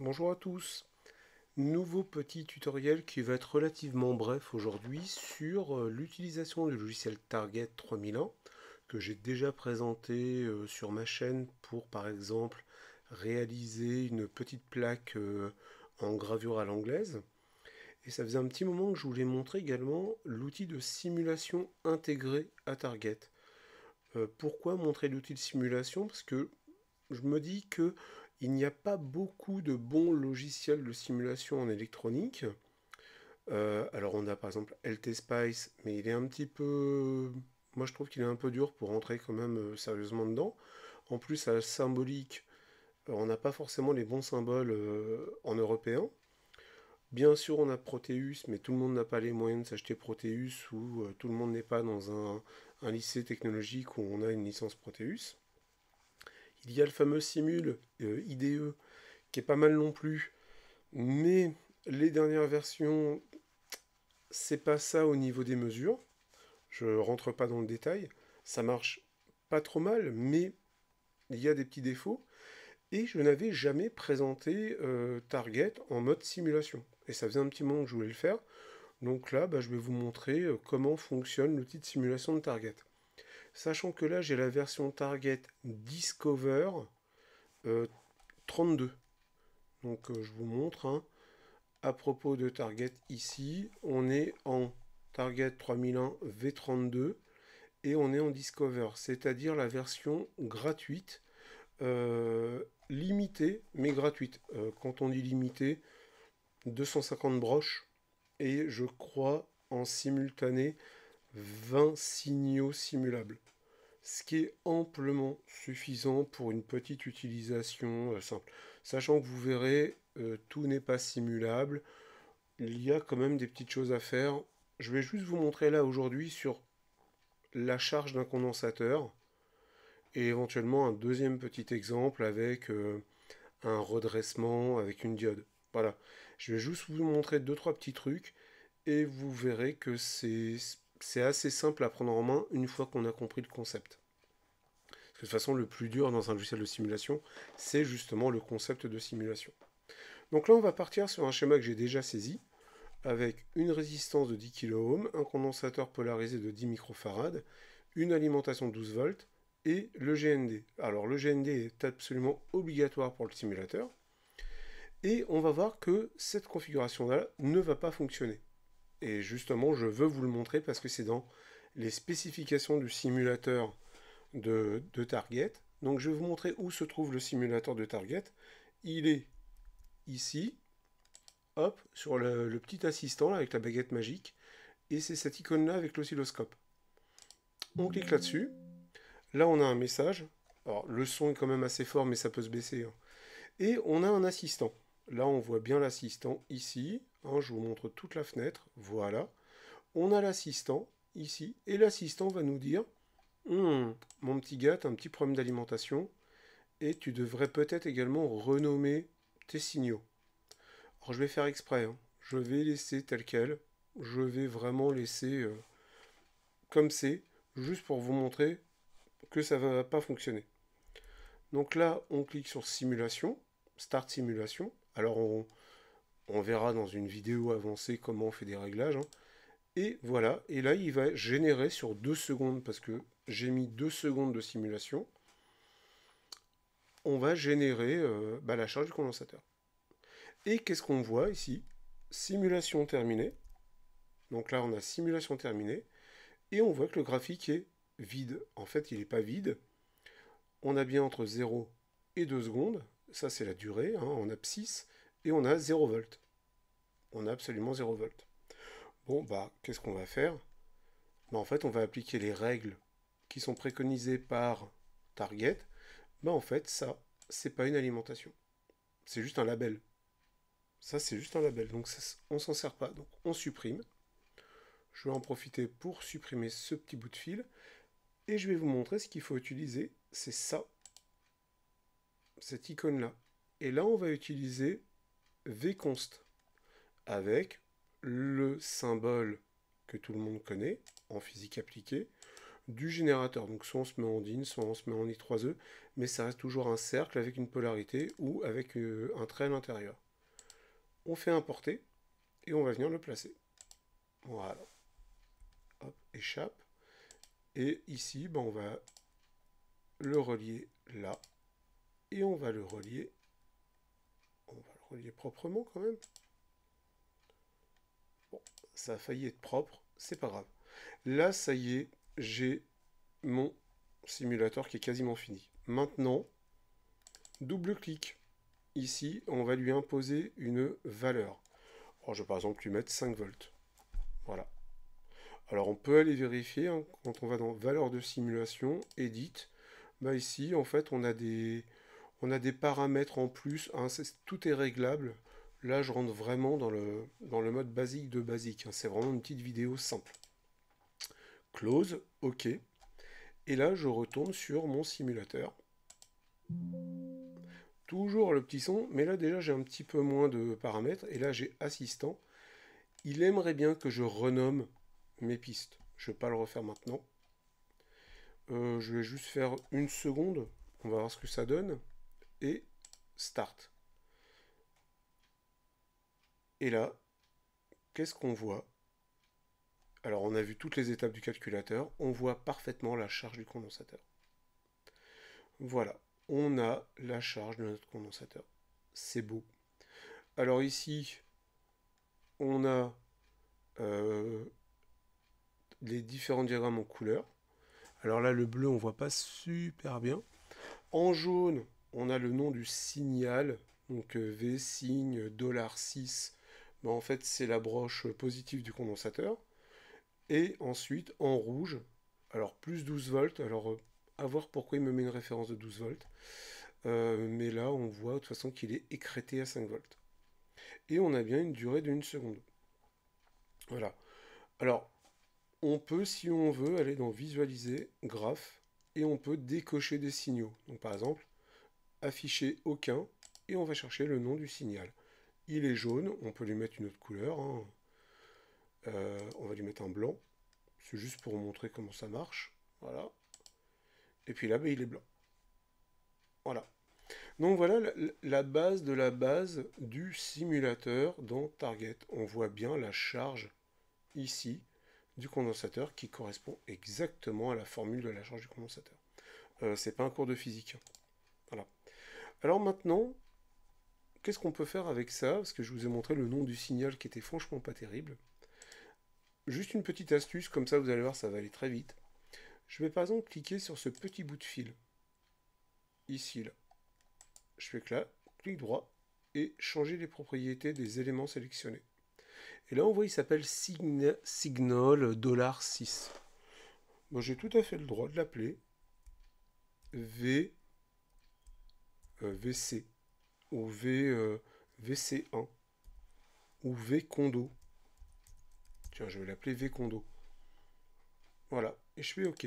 Bonjour à tous Nouveau petit tutoriel qui va être relativement bref aujourd'hui sur euh, l'utilisation du logiciel Target 3001 que j'ai déjà présenté euh, sur ma chaîne pour par exemple réaliser une petite plaque euh, en gravure à l'anglaise. Et ça faisait un petit moment que je voulais montrer également l'outil de simulation intégré à Target. Pourquoi montrer l'outil de simulation Parce que je me dis que il n'y a pas beaucoup de bons logiciels de simulation en électronique. Euh, alors on a par exemple LT Spice, mais il est un petit peu... Moi je trouve qu'il est un peu dur pour rentrer quand même euh, sérieusement dedans. En plus, à la symbolique, euh, on n'a pas forcément les bons symboles en européen. Bien sûr, on a Proteus, mais tout le monde n'a pas les moyens de s'acheter Proteus ou tout le monde n'est pas dans un lycée technologique où on a une licence Proteus. Il y a le fameux simule euh, IDE qui est pas mal non plus, mais les dernières versions, c'est pas ça au niveau des mesures. Je rentre pas dans le détail. Ça marche pas trop mal, mais il y a des petits défauts. Et je n'avais jamais présenté euh, Target en mode simulation. Et ça faisait un petit moment que je voulais le faire. Donc là, bah, je vais vous montrer euh, comment fonctionne l'outil de simulation de Target. Sachant que là, j'ai la version Target Discover 32. Euh, Donc, euh, je vous montre. Hein. À propos de Target, ici, on est en Target 3001 V32 et on est en Discover, c'est-à-dire la version gratuite, euh, limitée, mais gratuite. quand on dit limitée, 250 broches et je crois en simultané 20 signaux simulables, ce qui est amplement suffisant pour une petite utilisation euh, simple. Sachant que vous verrez, euh, tout n'est pas simulable, il y a quand même des petites choses à faire. Je vais juste vous montrer là aujourd'hui sur la charge d'un condensateur et éventuellement un deuxième petit exemple avec euh, un redressement avec une diode. Voilà, je vais juste vous montrer deux trois petits trucs et vous verrez que c'est c'est assez simple à prendre en main une fois qu'on a compris le concept. de toute façon, le plus dur dans un logiciel de simulation, c'est justement le concept de simulation. Donc là, on va partir sur un schéma que j'ai déjà saisi, avec une résistance de 10 kOhm, un condensateur polarisé de 10 microfarads, une alimentation 12 volts et le GND. Alors le GND est absolument obligatoire pour le simulateur. Et on va voir que cette configuration-là ne va pas fonctionner. Et justement, je veux vous le montrer parce que c'est dans les spécifications du simulateur de, Target. Donc je vais vous montrer où se trouve le simulateur de Target. Il est ici, hop, sur le, petit assistant là, avec la baguette magique. Et c'est cette icône-là avec l'oscilloscope. On clique là-dessus. Là, on a un message. Alors, le son est quand même assez fort, mais ça peut se baisser. Hein. Et on a un assistant. Là, on voit bien l'assistant ici. Hein, je vous montre toute la fenêtre, voilà. On a l'assistant ici, et l'assistant va nous dire hum, Mon petit gars, tu as un petit problème d'alimentation, et tu devrais peut-être également renommer tes signaux. Alors je vais faire exprès, hein. je vais laisser tel quel, je vais vraiment laisser euh, comme c'est, juste pour vous montrer que ça ne va pas fonctionner. Donc là, on clique sur simulation, start simulation. Alors on, on verra dans une vidéo avancée comment on fait des réglages. Hein. Et voilà, et là il va générer sur 2 secondes, parce que j'ai mis 2 secondes de simulation, on va générer euh, bah, la charge du condensateur. Et qu'est-ce qu'on voit ici Simulation terminée. Donc là on a simulation terminée, et on voit que le graphique est vide. En fait il n'est pas vide, on a bien entre 0 et 2 secondes, ça c'est la durée, hein. On en abscisse, et on a 0 volt. On a absolument 0 volt. Bon, bah, qu'est-ce qu'on va faire bah, En fait, on va appliquer les règles qui sont préconisées par Target. Bah, en fait, ça, c'est pas une alimentation. C'est juste un label. Ça, c'est juste un label. Donc, ça, on s'en sert pas. Donc, on supprime. Je vais en profiter pour supprimer ce petit bout de fil. Et je vais vous montrer ce qu'il faut utiliser. C'est ça. Cette icône-là. Et là, on va utiliser vconst avec le symbole que tout le monde connaît en physique appliquée du générateur. Donc soit on se met en DIN, soit on se met en I3E, mais ça reste toujours un cercle avec une polarité ou avec euh, un trait à l'intérieur. On fait importer et on va venir le placer. Voilà. Hop, échappe. Et ici, ben, on va le relier là. Et on va le relier relier proprement quand même. Bon, ça a failli être propre, c'est pas grave. Là, ça y est, j'ai mon simulateur qui est quasiment fini. Maintenant, double-clic. Ici, on va lui imposer une valeur. Oh, je vais par exemple lui mettre 5 volts. Voilà. Alors, on peut aller vérifier hein, quand on va dans valeur de simulation, edit. Bah ici, en fait, on a des, on a des paramètres en plus, hein, tout est réglable. Là, je rentre vraiment dans le, dans le mode basique de basique. Hein. C'est vraiment une petite vidéo simple. Close, OK. Et là, je retourne sur mon simulateur. Toujours le petit son, mais là déjà j'ai un petit peu moins de paramètres. Et là j'ai assistant. Il aimerait bien que je renomme mes pistes. Je ne vais pas le refaire maintenant. Euh, je vais juste faire une seconde. On va voir ce que ça donne et Start. Et là, qu'est-ce qu'on voit Alors on a vu toutes les étapes du calculateur, on voit parfaitement la charge du condensateur. Voilà, on a la charge de notre condensateur. C'est beau. Alors ici, on a euh, les différents diagrammes en couleur. Alors là, le bleu, on voit pas super bien. En jaune, on a le nom du signal, donc euh, V signe dollar 6, ben, en fait c'est la broche positive du condensateur. Et ensuite en rouge, alors plus 12 volts, alors euh, à voir pourquoi il me met une référence de 12 volts, euh, mais là on voit de toute façon qu'il est écrété à 5 volts. Et on a bien une durée d'une seconde. Voilà. Alors, on peut, si on veut, aller dans visualiser, graphe, et on peut décocher des signaux. Donc par exemple, afficher aucun, et on va chercher le nom du signal. Il est jaune, on peut lui mettre une autre couleur. Hein. Euh, on va lui mettre un blanc. C'est juste pour montrer comment ça marche. Voilà. Et puis là, bah, il est blanc. Voilà. Donc voilà la, base de la base du simulateur dans Target. On voit bien la charge ici du condensateur qui correspond exactement à la formule de la charge du condensateur. Euh, Ce n'est pas un cours de physique. Hein. Alors maintenant, qu'est-ce qu'on peut faire avec ça Parce que je vous ai montré le nom du signal qui était franchement pas terrible. Juste une petite astuce, comme ça vous allez voir, ça va aller très vite. Je vais par exemple cliquer sur ce petit bout de fil. Ici, là. Je fais là, clic droit, et changer les propriétés des éléments sélectionnés. Et là, on voit, il s'appelle Signal$6. Signal $6. Bon, J'ai tout à fait le droit de l'appeler V euh, VC ou v, euh, VC1 ou V Condo. Tiens, je vais l'appeler V Condo. Voilà, et je fais OK.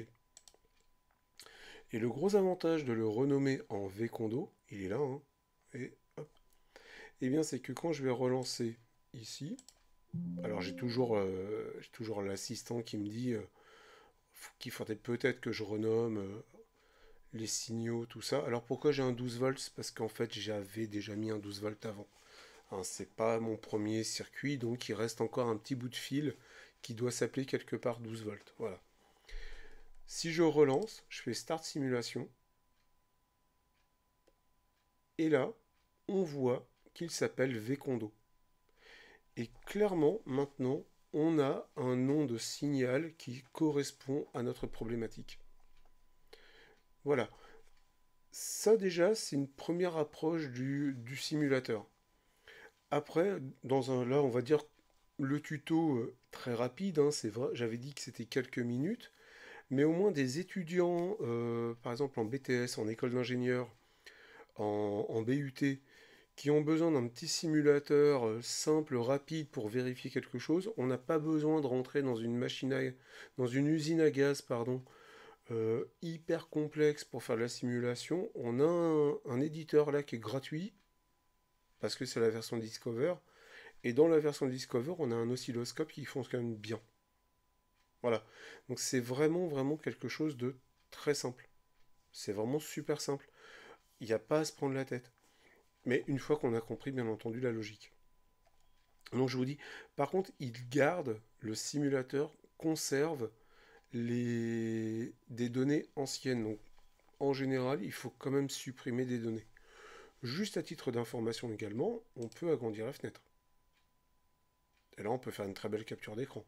Et le gros avantage de le renommer en V Condo, il est là, hein, et et eh bien c'est que quand je vais relancer ici, alors j'ai toujours, euh, toujours l'assistant qui me dit qu'il faudrait peut-être que je renomme les signaux, tout ça. Alors pourquoi j'ai un 12 volts Parce qu'en fait j'avais déjà mis un 12 volts avant. Ce hein, c'est pas mon premier circuit, donc il reste encore un petit bout de fil qui doit s'appeler quelque part 12 volts. Voilà. Si je relance, je fais Start Simulation. Et là, on voit qu'il s'appelle condo Et clairement, maintenant, on a un nom de signal qui correspond à notre problématique. Voilà. Ça déjà, c'est une première approche du, simulateur. Après, dans un, là, on va dire le tuto euh, très rapide, hein, c'est vrai, j'avais dit que c'était quelques minutes, mais au moins des étudiants, euh, par exemple en BTS, en école d'ingénieur, en, BUT, qui ont besoin d'un petit simulateur euh, simple, rapide pour vérifier quelque chose, on n'a pas besoin de rentrer dans une machine dans une usine à gaz, pardon, euh, hyper complexe pour faire de la simulation. On a un, un éditeur là qui est gratuit, parce que c'est la version Discover. Et dans la version Discover, on a un oscilloscope qui fonctionne bien. Voilà. Donc c'est vraiment, vraiment quelque chose de très simple. C'est vraiment super simple. Il n'y a pas à se prendre la tête. Mais une fois qu'on a compris, bien entendu, la logique. Donc je vous dis, par contre, il garde, le simulateur conserve les, des données anciennes. Donc, en général, il faut quand même supprimer des données. Juste à titre d'information également, on peut agrandir la fenêtre. Et là, on peut faire une très belle capture d'écran.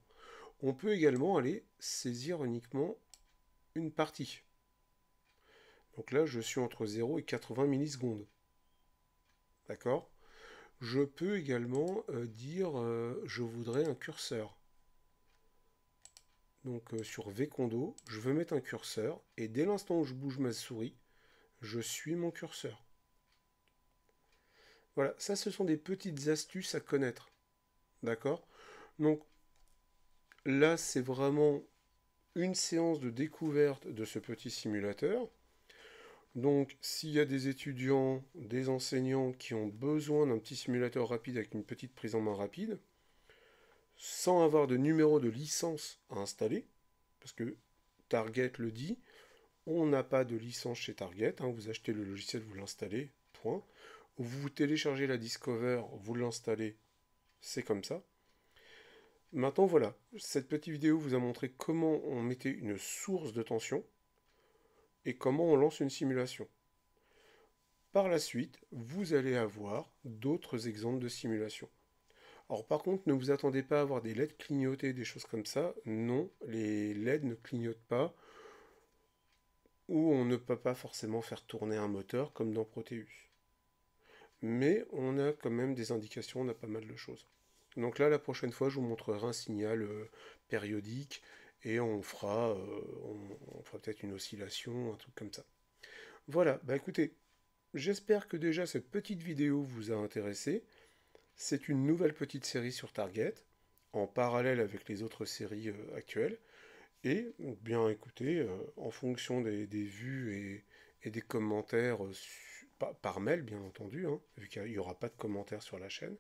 On peut également aller saisir uniquement une partie. Donc là, je suis entre 0 et 80 millisecondes. D'accord Je peux également euh, dire, euh, je voudrais un curseur donc euh, sur Vekondo, je veux mettre un curseur, et dès l'instant où je bouge ma souris, je suis mon curseur. Voilà, ça ce sont des petites astuces à connaître. D'accord Donc là c'est vraiment une séance de découverte de ce petit simulateur. Donc s'il y a des étudiants, des enseignants qui ont besoin d'un petit simulateur rapide avec une petite prise en main rapide, sans avoir de numéro de licence à installer, parce que Target le dit, on n'a pas de licence chez Target, hein, vous achetez le logiciel, vous l'installez, point. Vous téléchargez la Discover, vous l'installez, c'est comme ça. Maintenant voilà, cette petite vidéo vous a montré comment on mettait une source de tension et comment on lance une simulation. Par la suite, vous allez avoir d'autres exemples de simulation. Alors par contre, ne vous attendez pas à avoir des LED clignoter, des choses comme ça. Non, les LED ne clignotent pas. Ou on ne peut pas forcément faire tourner un moteur comme dans Proteus. Mais on a quand même des indications, on a pas mal de choses. Donc là, la prochaine fois, je vous montrerai un signal euh, périodique et on fera, euh, on fera peut-être une oscillation, un truc comme ça. Voilà, bah écoutez, j'espère que déjà cette petite vidéo vous a intéressé. C'est une nouvelle petite série sur Target, en parallèle avec les autres séries euh, actuelles. Et euh, bien écoutez, euh, en fonction des, vues et, des commentaires par, mail, bien entendu, hein, vu qu'il n'y aura pas de commentaires sur la chaîne,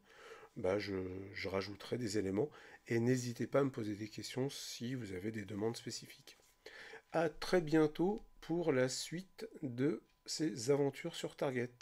bah je, je rajouterai des éléments. Et n'hésitez pas à me poser des questions si vous avez des demandes spécifiques. A très bientôt pour la suite de ces aventures sur Target.